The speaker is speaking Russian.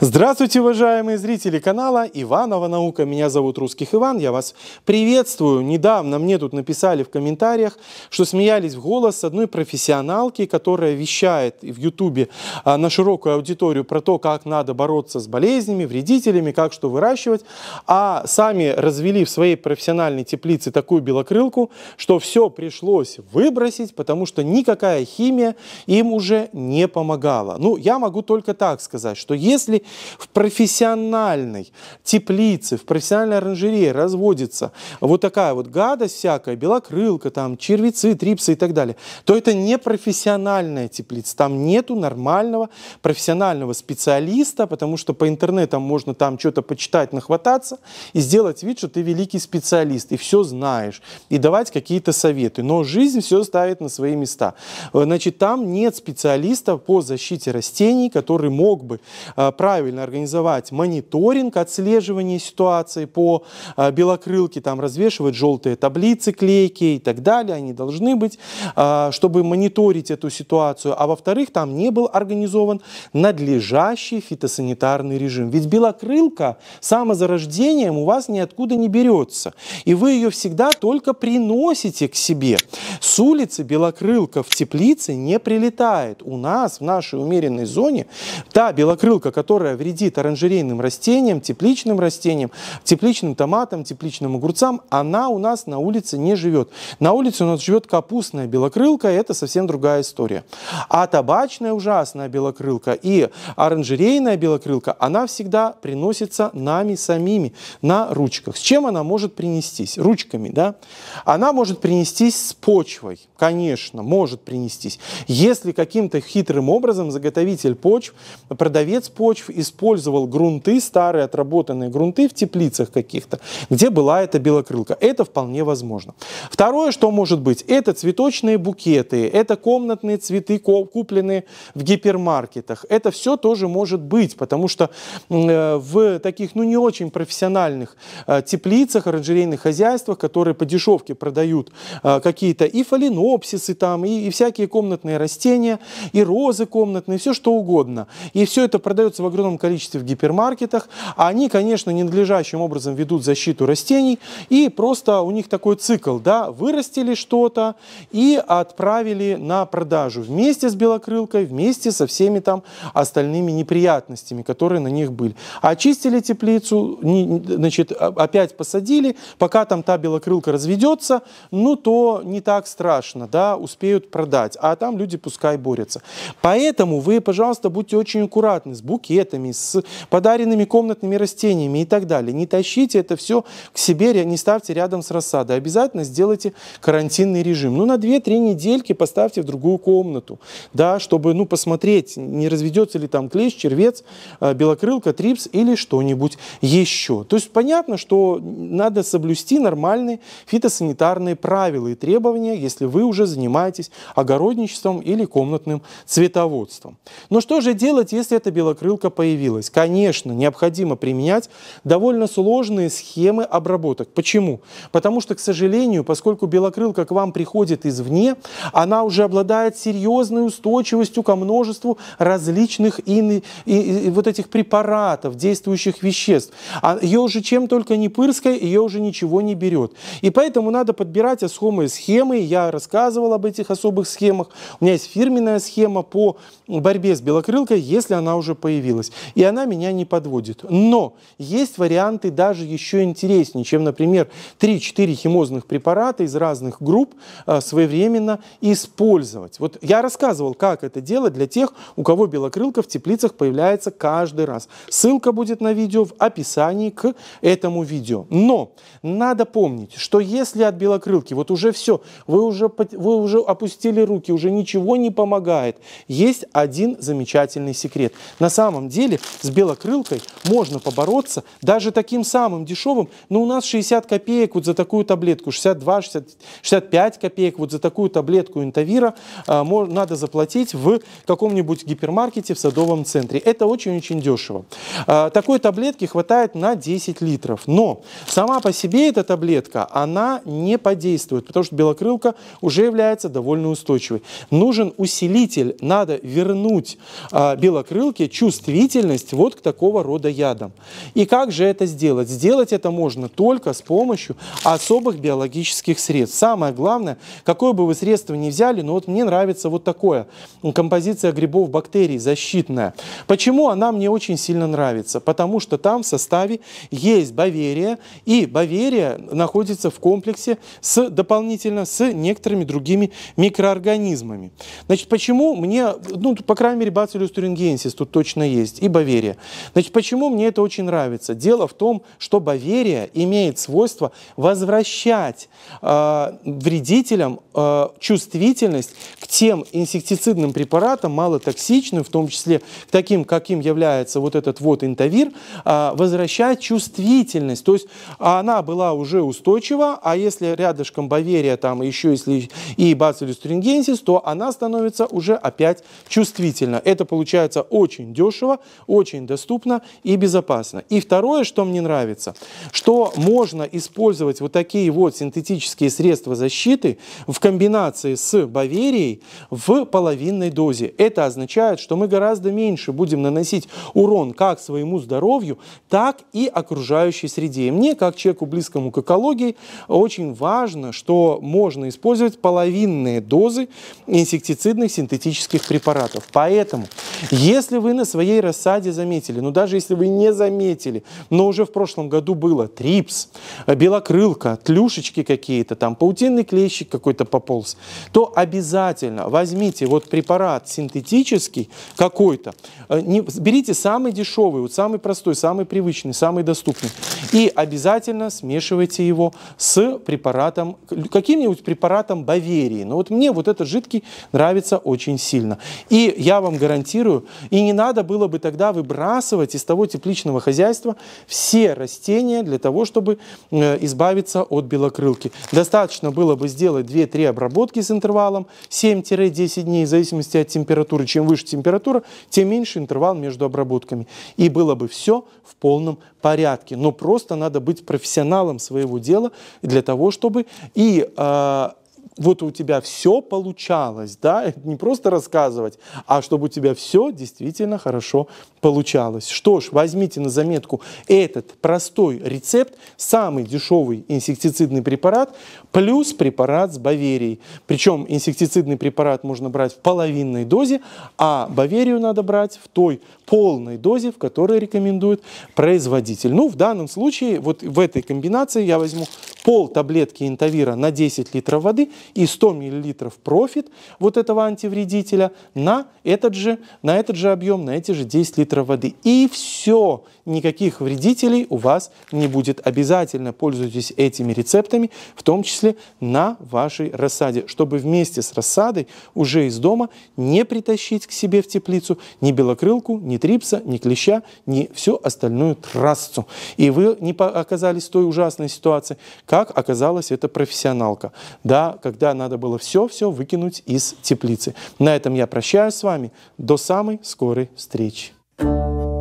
Здравствуйте, уважаемые зрители канала Иванова Наука. Меня зовут Русских Иван, я вас приветствую. Недавно мне тут написали в комментариях, что смеялись в голос одной профессионалки, которая вещает в Ютубе а, на широкую аудиторию про то, как надо бороться с болезнями, вредителями, как что выращивать, а сами развели в своей профессиональной теплице такую белокрылку, что все пришлось выбросить, потому что никакая химия им уже не помогала. Ну, я могу только так сказать, что если в профессиональной теплице, в профессиональной оранжерее разводится вот такая вот гадость всякая, белокрылка, там, червецы, трипсы и так далее, то это не профессиональная теплица. Там нету нормального профессионального специалиста, потому что по интернетам можно там что-то почитать, нахвататься и сделать вид, что ты великий специалист и все знаешь, и давать какие-то советы. Но жизнь все ставит на свои места. Э, значит, там нет специалиста по защите растений, который мог бы э, правильно правильно организовать мониторинг, отслеживание ситуации по а, белокрылке, там развешивать желтые таблицы, клейки и так далее, они должны быть, а, чтобы мониторить эту ситуацию. А во-вторых, там не был организован надлежащий фитосанитарный режим. Ведь белокрылка самозарождением у вас ниоткуда не берется. И вы ее всегда только приносите к себе. С улицы белокрылка в теплице не прилетает. У нас в нашей умеренной зоне та белокрылка, которая которая вредит оранжерейным растениям, тепличным растениям, тепличным томатам, тепличным огурцам, она у нас на улице не живет. На улице у нас живет капустная белокрылка, это совсем другая история. А табачная ужасная белокрылка и оранжерейная белокрылка, она всегда приносится нами самими на ручках. С чем она может принестись? Ручками, да? Она может принестись с почвой, конечно, может принестись. Если каким-то хитрым образом заготовитель почв, продавец почв использовал грунты, старые отработанные грунты в теплицах каких-то, где была эта белокрылка. Это вполне возможно. Второе, что может быть, это цветочные букеты, это комнатные цветы, купленные в гипермаркетах. Это все тоже может быть, потому что э, в таких, ну, не очень профессиональных э, теплицах, оранжерейных хозяйствах, которые по дешевке продают э, какие-то и фаленопсисы там, и, и всякие комнатные растения, и розы комнатные, все что угодно. И все это продается в огромном определенном количестве в гипермаркетах. Они, конечно, ненадлежащим образом ведут защиту растений, и просто у них такой цикл, да, вырастили что-то и отправили на продажу вместе с белокрылкой, вместе со всеми там остальными неприятностями, которые на них были. Очистили теплицу, не, значит, опять посадили, пока там та белокрылка разведется, ну то не так страшно, да, успеют продать, а там люди пускай борются. Поэтому вы, пожалуйста, будьте очень аккуратны с букетами, пакетами, с подаренными комнатными растениями и так далее. Не тащите это все к себе, не ставьте рядом с рассадой. Обязательно сделайте карантинный режим. Ну, на 2-3 недельки поставьте в другую комнату, да, чтобы, ну, посмотреть, не разведется ли там клещ, червец, э, белокрылка, трипс или что-нибудь еще. То есть понятно, что надо соблюсти нормальные фитосанитарные правила и требования, если вы уже занимаетесь огородничеством или комнатным цветоводством. Но что же делать, если эта белокрылка появляется? появилось. Конечно, необходимо применять довольно сложные схемы обработок. Почему? Потому что, к сожалению, поскольку белокрылка к вам приходит извне, она уже обладает серьезной устойчивостью ко множеству различных и, и, и вот этих препаратов, действующих веществ. А ее уже чем только не пырской, ее уже ничего не берет. И поэтому надо подбирать особые схемы. Я рассказывал об этих особых схемах. У меня есть фирменная схема по борьбе с белокрылкой, если она уже появилась понравилась. И она меня не подводит. Но есть варианты даже еще интереснее, чем, например, 3-4 химозных препарата из разных групп э, своевременно использовать. Вот я рассказывал, как это делать для тех, у кого белокрылка в теплицах появляется каждый раз. Ссылка будет на видео в описании к этому видео. Но надо помнить, что если от белокрылки вот уже все, вы уже, вы уже опустили руки, уже ничего не помогает, есть один замечательный секрет. На самом деле деле с белокрылкой можно побороться даже таким самым дешевым, но у нас 60 копеек вот за такую таблетку, 62, 60, 65 копеек вот за такую таблетку интовира э, а, надо заплатить в каком-нибудь гипермаркете в садовом центре. Это очень-очень дешево. Э, такой таблетки хватает на 10 литров, но сама по себе эта таблетка, она не подействует, потому что белокрылка уже является довольно устойчивой. Нужен усилитель, надо вернуть э, белокрылке чувствительность чувствительность вот к такого рода ядам. И как же это сделать? Сделать это можно только с помощью особых биологических средств. Самое главное, какое бы вы средство ни взяли, но вот мне нравится вот такое. Композиция грибов бактерий защитная. Почему она мне очень сильно нравится? Потому что там в составе есть Баверия, и Баверия находится в комплексе с, дополнительно с некоторыми другими микроорганизмами. Значит, почему мне, ну, по крайней мере, Бацилиус турингенсис тут точно есть, есть, и Баверия. Значит, почему мне это очень нравится? Дело в том, что Баверия имеет свойство возвращать э, вредителям э, чувствительность к тем инсектицидным препаратам, малотоксичным, в том числе к таким, каким является вот этот вот интовир, э, возвращать чувствительность. То есть она была уже устойчива, а если рядышком Баверия, там еще если и Бацилус трингенсис, то она становится уже опять чувствительна. Это получается очень дешево, очень доступно и безопасно. И второе, что мне нравится, что можно использовать вот такие вот синтетические средства защиты в комбинации с Баверией в половинной дозе. Это означает, что мы гораздо меньше будем наносить урон как своему здоровью, так и окружающей среде. И мне, как человеку близкому к экологии, очень важно, что можно использовать половинные дозы инсектицидных синтетических препаратов. Поэтому, если вы на своей САДе заметили, но ну, даже если вы не заметили, но уже в прошлом году было трипс, белокрылка, тлюшечки какие-то там, паутинный клещик какой-то пополз, то обязательно возьмите вот препарат синтетический какой-то, э, не, берите самый дешевый, вот самый простой, самый привычный, самый доступный, и обязательно смешивайте его с препаратом, каким-нибудь препаратом Баверии. Но вот мне вот этот жидкий нравится очень сильно. И я вам гарантирую, и не надо было бы тогда выбрасывать из того тепличного хозяйства все растения для того, чтобы э, избавиться от белокрылки. Достаточно было бы сделать 2-3 обработки с интервалом 7-10 дней, в зависимости от температуры. Чем выше температура, тем меньше интервал между обработками. И было бы все в полном порядке. Но просто надо быть профессионалом своего дела для того, чтобы и а, вот у тебя все получалось, да, не просто рассказывать, а чтобы у тебя все действительно хорошо получалось. Что ж, возьмите на заметку этот простой рецепт, самый дешевый инсектицидный препарат, плюс препарат с Баверией. Причем инсектицидный препарат можно брать в половинной дозе, а Баверию надо брать в той полной дозе, в которой рекомендует производитель. Ну, в данном случае, вот в этой комбинации я возьму пол таблетки интавира на 10 литров воды – и 100 мл профит вот этого антивредителя на этот же, на этот же объем, на эти же 10 литров воды. И все, никаких вредителей у вас не будет. Обязательно пользуйтесь этими рецептами, в том числе на вашей рассаде, чтобы вместе с рассадой уже из дома не притащить к себе в теплицу ни белокрылку, ни трипса, ни клеща, ни всю остальную трассу. И вы не оказались в той ужасной ситуации, как оказалась эта профессионалка. Да, когда когда надо было все-все выкинуть из теплицы. На этом я прощаюсь с вами. До самой скорой встречи. thank you